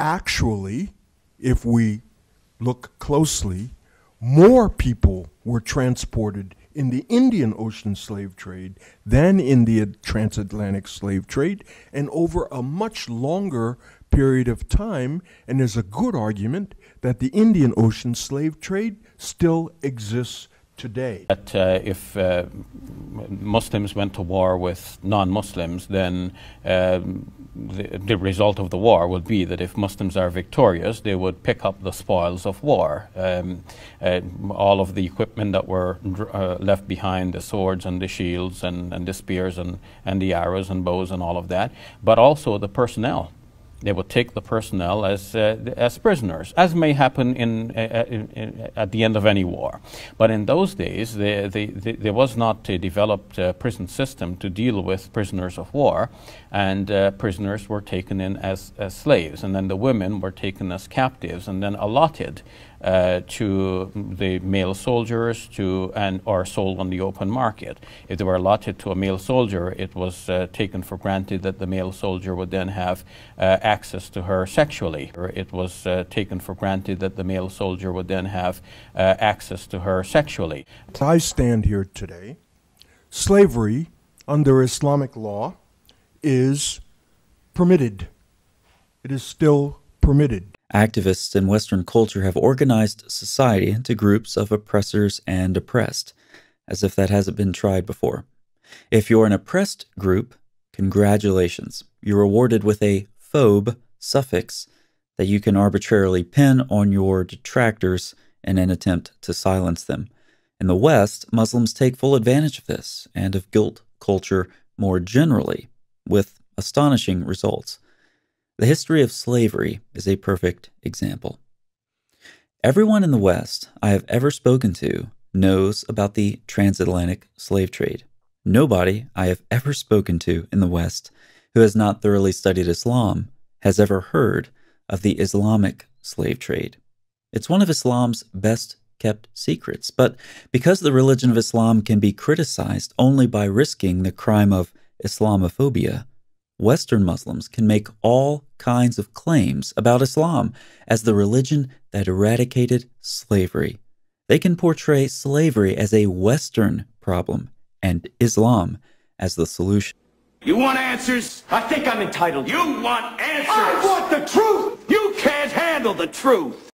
actually, if we look closely, more people were transported in the Indian Ocean slave trade than in the transatlantic slave trade, and over a much longer period of time. And there's a good argument that the Indian Ocean slave trade still exists today? That uh, if uh, Muslims went to war with non-Muslims, then um, the, the, result of the war would be that if Muslims are victorious, they would pick up the spoils of war. Um, uh, all of the equipment that were uh, left behind, the swords and the shields and, and the spears and, and the arrows and bows and all of that, but also the personnel. They would take the personnel as, uh, as prisoners, as may happen in, uh, uh, in, in, at the end of any war. But in those days, the, the, the, there was not a developed uh, prison system to deal with prisoners of war, and uh, prisoners were taken in as, as slaves, and then the women were taken as captives and then allotted uh, to the male soldiers to and are sold on the open market. If they were allotted to a male soldier, it was uh, taken for granted that the male soldier would then have uh, access to her sexually. It was uh, taken for granted that the male soldier would then have uh, access to her sexually. I stand here today. Slavery under Islamic law is permitted. It is still permitted. Activists in Western culture have organized society into groups of oppressors and oppressed, as if that hasn't been tried before. If you're an oppressed group, congratulations. You're awarded with a phobe suffix that you can arbitrarily pin on your detractors in an attempt to silence them. In the West, Muslims take full advantage of this and of guilt culture more generally, with astonishing results. The history of slavery is a perfect example. Everyone in the West I have ever spoken to knows about the transatlantic slave trade. Nobody I have ever spoken to in the West who has not thoroughly studied Islam has ever heard of the Islamic slave trade. It's one of Islam's best kept secrets, but because the religion of Islam can be criticized only by risking the crime of Islamophobia, Western Muslims can make all kinds of claims about Islam as the religion that eradicated slavery. They can portray slavery as a Western problem and Islam as the solution. You want answers? I think I'm entitled. You want answers? I want the truth! You can't handle the truth!